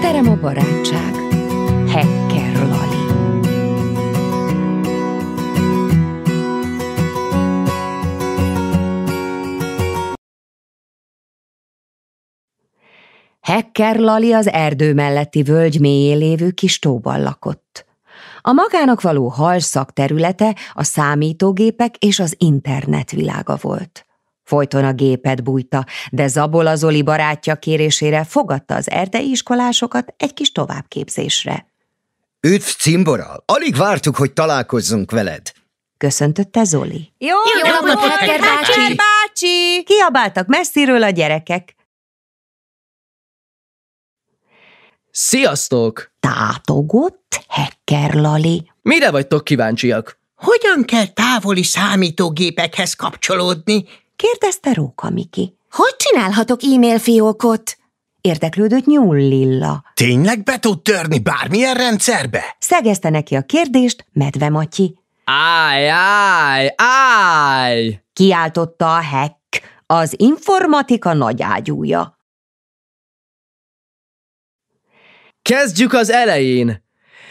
terem a barátság. Hacker Lali. Hacker Lali az erdő melletti völgy mélyén lévő kis tóban lakott. A magának való halszak területe a számítógépek és az internet világa volt. Folyton a gépet bújta, de Zabol az Oli barátja kérésére fogadta az erdei iskolásokat egy kis továbbképzésre. Üdv, cimbora! Alig vártuk, hogy találkozzunk veled! Köszöntötte Zoli. Jó, jó, jó napot, bácsi! Hekker bácsi! Kiabáltak messziről a gyerekek. Sziasztok! Tátogott Hekker Lali. Mire vagytok kíváncsiak? Hogyan kell távoli számítógépekhez kapcsolódni? kérdezte Róka Miki. Hogy csinálhatok e-mail fiókot? Érdeklődött Nyúl Lilla. Tényleg be tud törni bármilyen rendszerbe? Szegezte neki a kérdést Medve Matyi. Áj, áj, áj! Kiáltotta a hack, az informatika nagyágyúja. Kezdjük az elején!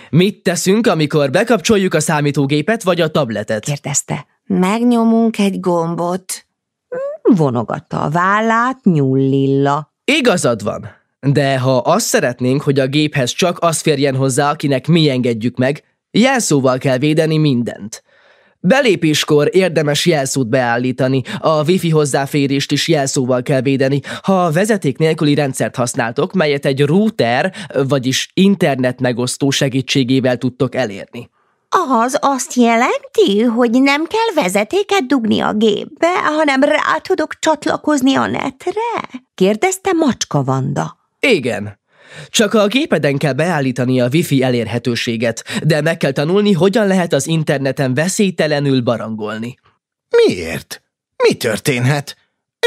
Mit teszünk, amikor bekapcsoljuk a számítógépet vagy a tabletet? Kérdezte. Megnyomunk egy gombot vonogatta a vállát nyullilla. Igazad van, de ha azt szeretnénk, hogy a géphez csak az férjen hozzá, akinek mi engedjük meg, jelszóval kell védeni mindent. Belépéskor érdemes jelszót beállítani, a wifi hozzáférést is jelszóval kell védeni. Ha vezeték nélküli rendszert használtok, melyet egy router, vagyis internet megosztó segítségével tudtok elérni. Az azt jelenti, hogy nem kell vezetéket dugni a gépbe, hanem rá tudok csatlakozni a netre? kérdezte Macska Vanda. Igen. Csak a gépeden kell beállítani a wifi elérhetőséget, de meg kell tanulni, hogyan lehet az interneten veszélytelenül barangolni. Miért? Mi történhet?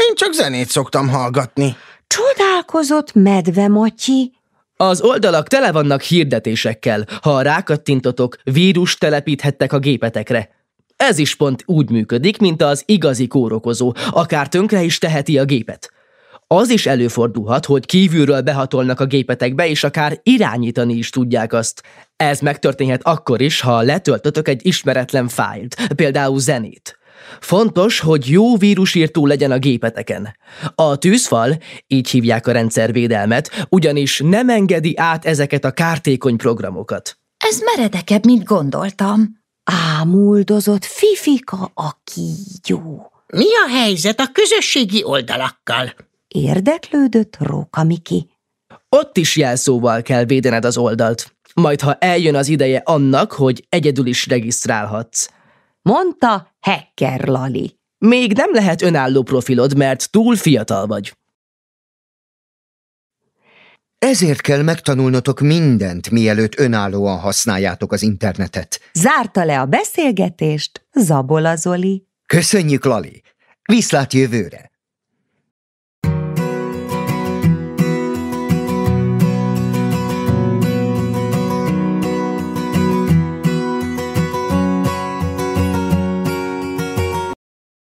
Én csak zenét szoktam hallgatni. Csodálkozott medve Matyi. Az oldalak tele vannak hirdetésekkel, ha rákattintotok, vírus telepíthettek a gépetekre. Ez is pont úgy működik, mint az igazi kórokozó, akár tönkre is teheti a gépet. Az is előfordulhat, hogy kívülről behatolnak a gépetekbe, és akár irányítani is tudják azt. Ez megtörténhet akkor is, ha letöltötök egy ismeretlen fájlt, például zenét. Fontos, hogy jó vírusírtó legyen a gépeteken. A tűzfal, így hívják a rendszervédelmet, ugyanis nem engedi át ezeket a kártékony programokat. Ez meredekebb, mint gondoltam. Ámuldozott Fifika a kígyó. Mi a helyzet a közösségi oldalakkal? Érdeklődött Róka Miki. Ott is jelszóval kell védened az oldalt. Majd ha eljön az ideje annak, hogy egyedül is regisztrálhatsz. Mondta Hacker Lali. Még nem lehet önálló profilod, mert túl fiatal vagy. Ezért kell megtanulnotok mindent, mielőtt önállóan használjátok az internetet. Zárta le a beszélgetést Zabola Zoli. Köszönjük, Lali! Viszlát jövőre!